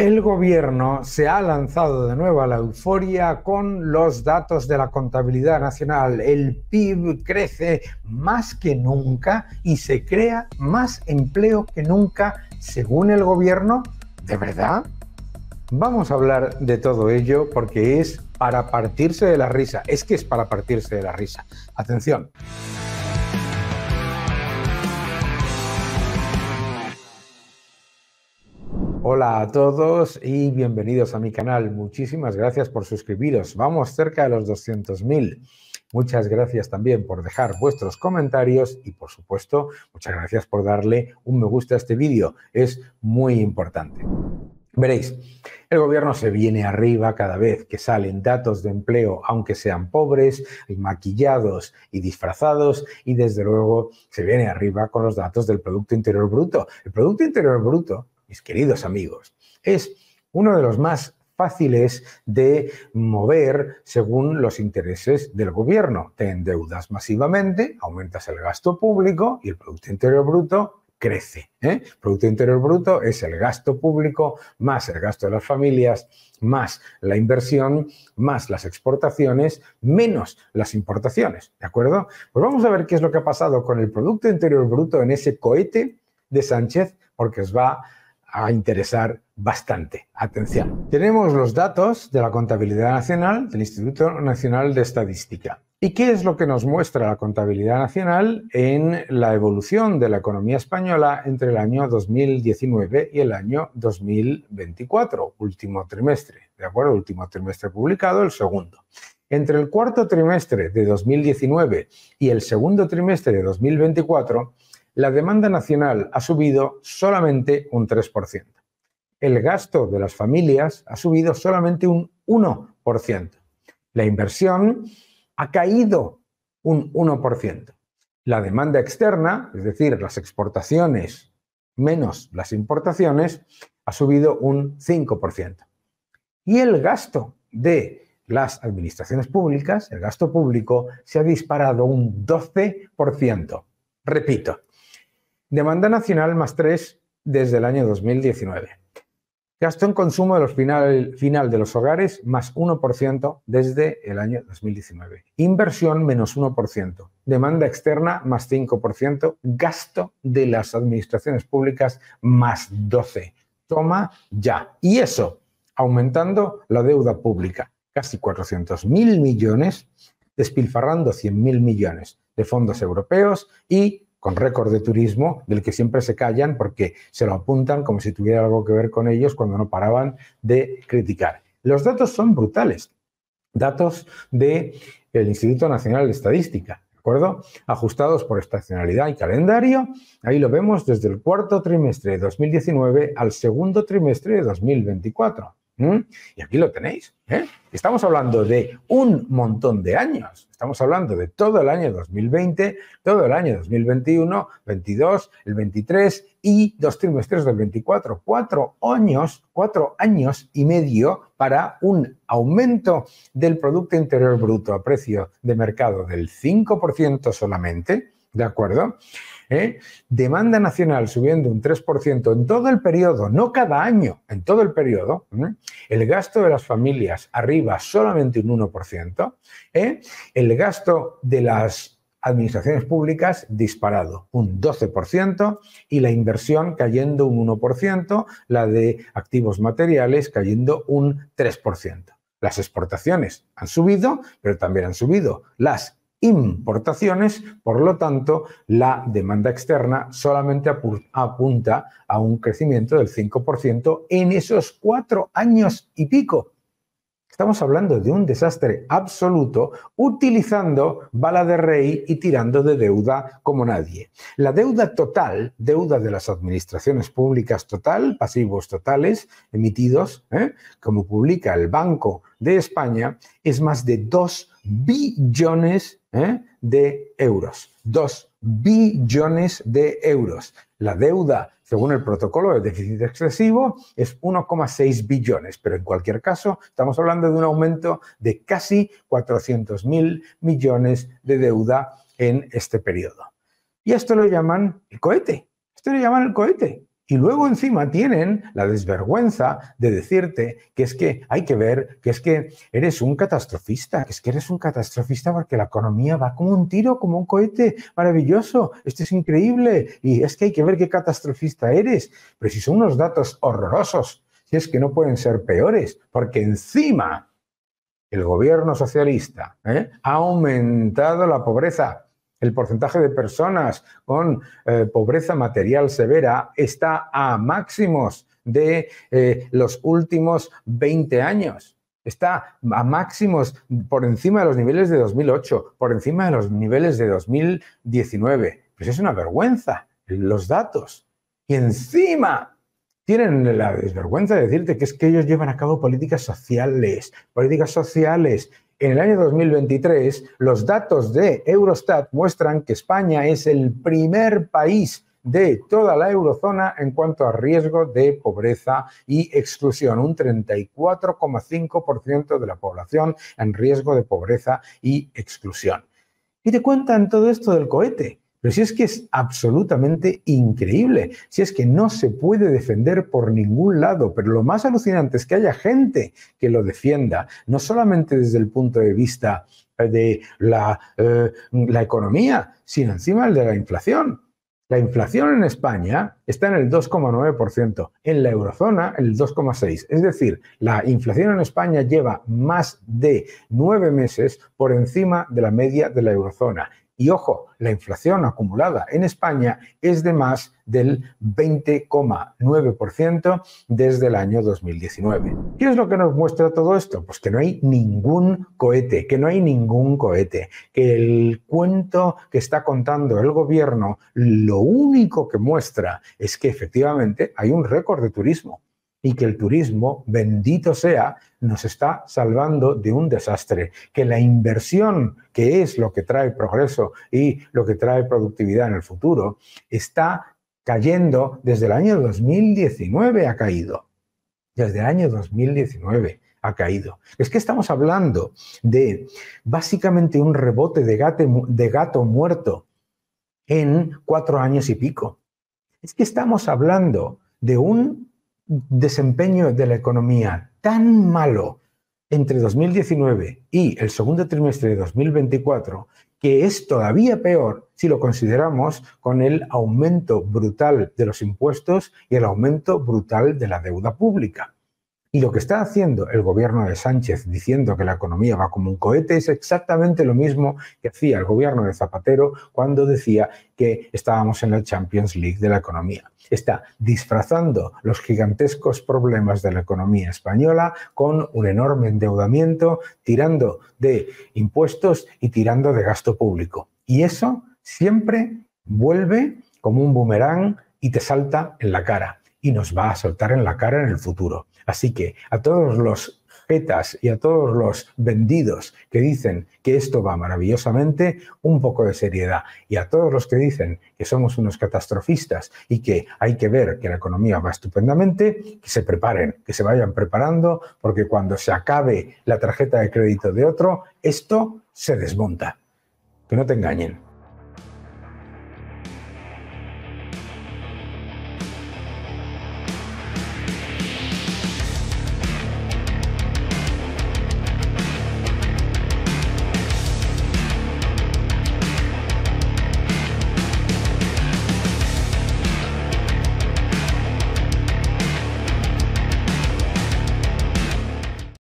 El gobierno se ha lanzado de nuevo a la euforia con los datos de la contabilidad nacional. El PIB crece más que nunca y se crea más empleo que nunca, según el gobierno. ¿De verdad? Vamos a hablar de todo ello porque es para partirse de la risa. Es que es para partirse de la risa. Atención. Hola a todos y bienvenidos a mi canal. Muchísimas gracias por suscribiros. Vamos cerca de los 200.000. Muchas gracias también por dejar vuestros comentarios y por supuesto, muchas gracias por darle un me gusta a este vídeo. Es muy importante. Veréis, el gobierno se viene arriba cada vez que salen datos de empleo, aunque sean pobres, maquillados y disfrazados, y desde luego se viene arriba con los datos del Producto Interior Bruto. El Producto Interior Bruto mis queridos amigos, es uno de los más fáciles de mover según los intereses del gobierno. Te endeudas masivamente, aumentas el gasto público y el Producto Interior Bruto crece. El ¿eh? Producto Interior Bruto es el gasto público más el gasto de las familias, más la inversión, más las exportaciones, menos las importaciones. ¿De acuerdo? Pues vamos a ver qué es lo que ha pasado con el Producto Interior Bruto en ese cohete de Sánchez, porque os va a interesar bastante. Atención. Tenemos los datos de la contabilidad nacional del Instituto Nacional de Estadística. ¿Y qué es lo que nos muestra la contabilidad nacional en la evolución de la economía española entre el año 2019 y el año 2024, último trimestre? ¿De acuerdo? Último trimestre publicado, el segundo. Entre el cuarto trimestre de 2019 y el segundo trimestre de 2024, la demanda nacional ha subido solamente un 3%. El gasto de las familias ha subido solamente un 1%. La inversión ha caído un 1%. La demanda externa, es decir, las exportaciones menos las importaciones, ha subido un 5%. Y el gasto de las administraciones públicas, el gasto público, se ha disparado un 12%. Repito, Demanda nacional más 3 desde el año 2019. Gasto en consumo de los final, final de los hogares más 1% desde el año 2019. Inversión menos 1%. Demanda externa más 5%. Gasto de las administraciones públicas más 12%. Toma ya. Y eso, aumentando la deuda pública. Casi 400.000 mil millones, despilfarrando 100.000 mil millones de fondos europeos y con récord de turismo, del que siempre se callan porque se lo apuntan como si tuviera algo que ver con ellos cuando no paraban de criticar. Los datos son brutales. Datos del Instituto Nacional de Estadística, ¿de acuerdo? Ajustados por estacionalidad y calendario. Ahí lo vemos desde el cuarto trimestre de 2019 al segundo trimestre de 2024. ¿Mm? Y aquí lo tenéis. ¿eh? Estamos hablando de un montón de años. Estamos hablando de todo el año 2020, todo el año 2021, 22, el 23 y dos trimestres del 24. Cuatro años, cuatro años y medio para un aumento del Producto Interior Bruto a precio de mercado del 5% solamente ¿De acuerdo? ¿Eh? Demanda nacional subiendo un 3% en todo el periodo, no cada año, en todo el periodo. ¿eh? El gasto de las familias arriba solamente un 1%. ¿eh? El gasto de las administraciones públicas disparado un 12% y la inversión cayendo un 1%, la de activos materiales cayendo un 3%. Las exportaciones han subido, pero también han subido las importaciones, por lo tanto, la demanda externa solamente apunta a un crecimiento del 5% en esos cuatro años y pico. Estamos hablando de un desastre absoluto utilizando bala de rey y tirando de deuda como nadie. La deuda total, deuda de las administraciones públicas total, pasivos totales emitidos, ¿eh? como publica el Banco de España, es más de 2 billones ¿eh? de euros. 2 billones de euros. La deuda, según el protocolo de déficit excesivo, es 1,6 billones, pero en cualquier caso estamos hablando de un aumento de casi 400 mil millones de deuda en este periodo. Y esto lo llaman el cohete. Esto lo llaman el cohete. Y luego encima tienen la desvergüenza de decirte que es que hay que ver, que es que eres un catastrofista, que es que eres un catastrofista porque la economía va como un tiro, como un cohete maravilloso, esto es increíble y es que hay que ver qué catastrofista eres. Pero si son unos datos horrorosos, si es que no pueden ser peores, porque encima el gobierno socialista ¿eh? ha aumentado la pobreza el porcentaje de personas con eh, pobreza material severa está a máximos de eh, los últimos 20 años. Está a máximos por encima de los niveles de 2008, por encima de los niveles de 2019. Pues es una vergüenza los datos. Y encima tienen la desvergüenza de decirte que es que ellos llevan a cabo políticas sociales, políticas sociales en el año 2023, los datos de Eurostat muestran que España es el primer país de toda la eurozona en cuanto a riesgo de pobreza y exclusión. Un 34,5% de la población en riesgo de pobreza y exclusión. Y te cuentan todo esto del cohete. Pero si es que es absolutamente increíble, si es que no se puede defender por ningún lado, pero lo más alucinante es que haya gente que lo defienda, no solamente desde el punto de vista eh, de eh, la, economía, sino encima el de la inflación. La inflación en España está en el 2,9%, en la eurozona el 2,6%. Es decir, la inflación en España lleva más de nueve meses por encima de la media de la eurozona y ojo, la inflación acumulada en España es de más del 20,9% desde el año 2019. ¿Qué es lo que nos muestra todo esto? Pues que no hay ningún cohete, que no hay ningún cohete, que el cuento que está contando el gobierno lo único que muestra es que efectivamente hay un récord de turismo y que el turismo, bendito sea, nos está salvando de un desastre, que la inversión, que es lo que trae progreso y lo que trae productividad en el futuro, está cayendo desde el año 2019 ha caído. Desde el año 2019 ha caído. Es que estamos hablando de básicamente un rebote de gato, de gato muerto en cuatro años y pico. Es que estamos hablando de un desempeño de la economía tan malo entre 2019 y el segundo trimestre de 2024 que es todavía peor si lo consideramos con el aumento brutal de los impuestos y el aumento brutal de la deuda pública. Y lo que está haciendo el gobierno de Sánchez diciendo que la economía va como un cohete es exactamente lo mismo que hacía el gobierno de Zapatero cuando decía que estábamos en la Champions League de la economía. Está disfrazando los gigantescos problemas de la economía española con un enorme endeudamiento, tirando de impuestos y tirando de gasto público. Y eso siempre vuelve como un boomerang y te salta en la cara y nos va a soltar en la cara en el futuro. Así que a todos los jetas y a todos los vendidos que dicen que esto va maravillosamente, un poco de seriedad. Y a todos los que dicen que somos unos catastrofistas y que hay que ver que la economía va estupendamente, que se preparen, que se vayan preparando, porque cuando se acabe la tarjeta de crédito de otro, esto se desmonta. Que no te engañen.